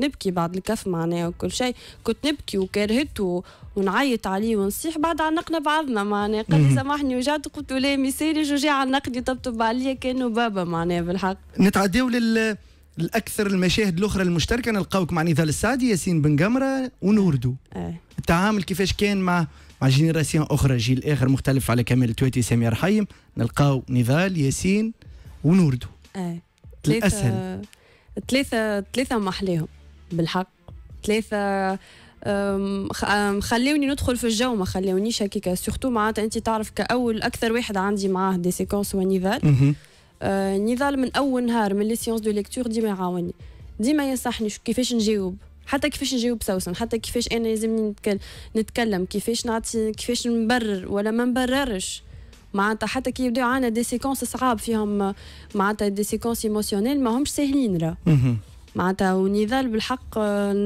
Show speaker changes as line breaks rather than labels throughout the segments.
نبكي بعد الكف معناها وكل شيء كنت نبكي وكرهته ونعيط عليه ونصيح بعد عنقنا بعضنا معناها قال لي سامحني وجعت قلت له لا ميسيري وجا عنقني طبطب عليا كانه بابا معناها بالحق
نتعداو لل الاكثر المشاهد الاخرى المشتركه نلقاوك مع نضال السعدي ياسين بن قمره ونوردو أه. التعامل كيفاش كان مع مع جينيراسيون اخرى جيل اخر مختلف على كمال التويتي سامي رحيم نلقاو نضال ياسين ونوردو أه. الاسهل
ثلاثة ثلاثة ما أحلاهم بالحق ثلاثة خلوني ندخل في الجو ما خلونيش هكيكا سورتو معناتها انت تعرف كاول اكثر واحد عندي معاه دي سيكونس هو نضال من اول نهار من لي سيونس دو ليكتور ديما يعاوني ديما ينصحني كيفاش نجاوب حتى كيفاش نجاوب سوسن حتى كيفاش انا لازمني نتكلم كيفاش نعطي كيفاش نبرر ولا ما نبررش معناتها حتى كي يبداو عندنا دي سيكونس صعاب فيهم معناتها دي سيكونس ايموسيونيل ماهمش ساهلين راه معناتها ونضال بالحق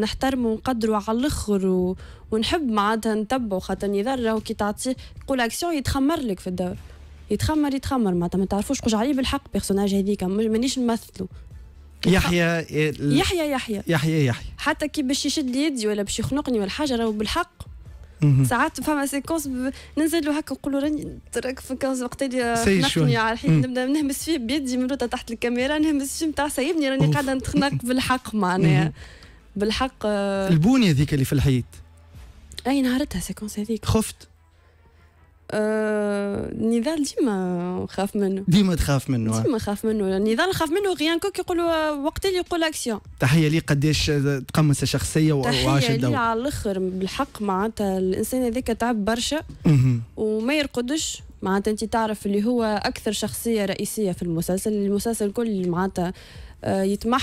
نحترمه ونقدره على الاخر و... ونحب معناتها نتبعه خاطر نضال راهو كي تعطيه يقول اكسيون يتخمر لك في الدور يتخمر يتخمر معناتها ما تعرفوش قش عليه بالحق بيرسوناج هذيك مانيش نمثله
يحيى يحيى يحيى يحيى يحيى
حتى كي باش يشد يدي ولا باش يخنقني ولا حاجه راهو بالحق ساعات فما سيكونس ننزل له هكا نقول له راني تراك في كونس وقت اللي نقني على الحين نبدا نهمس فيه بيدي من تحت الكاميرا نهمس فيه نتاع سايبني راني قاعده نتخنق بالحق معناها بالحق آه.
البونيه هذيك اللي في الحيط
اي نهارتها سيكونس هذيك خفت آه النضال ديما خاف منه
ديما تخاف منه ديما
خاف منه النضال خاف منه غيان كوك كيقولوا وقت اللي يقول اكسيون
تحيه ليه قداش تقمص الشخصيه وعاش الدور تحيه على
الاخر بالحق معناتها الانسان هذاك تعب برشا وما يرقدش معناتها انت تعرف اللي هو اكثر شخصيه رئيسيه في المسلسل المسلسل الكل معناتها يتمح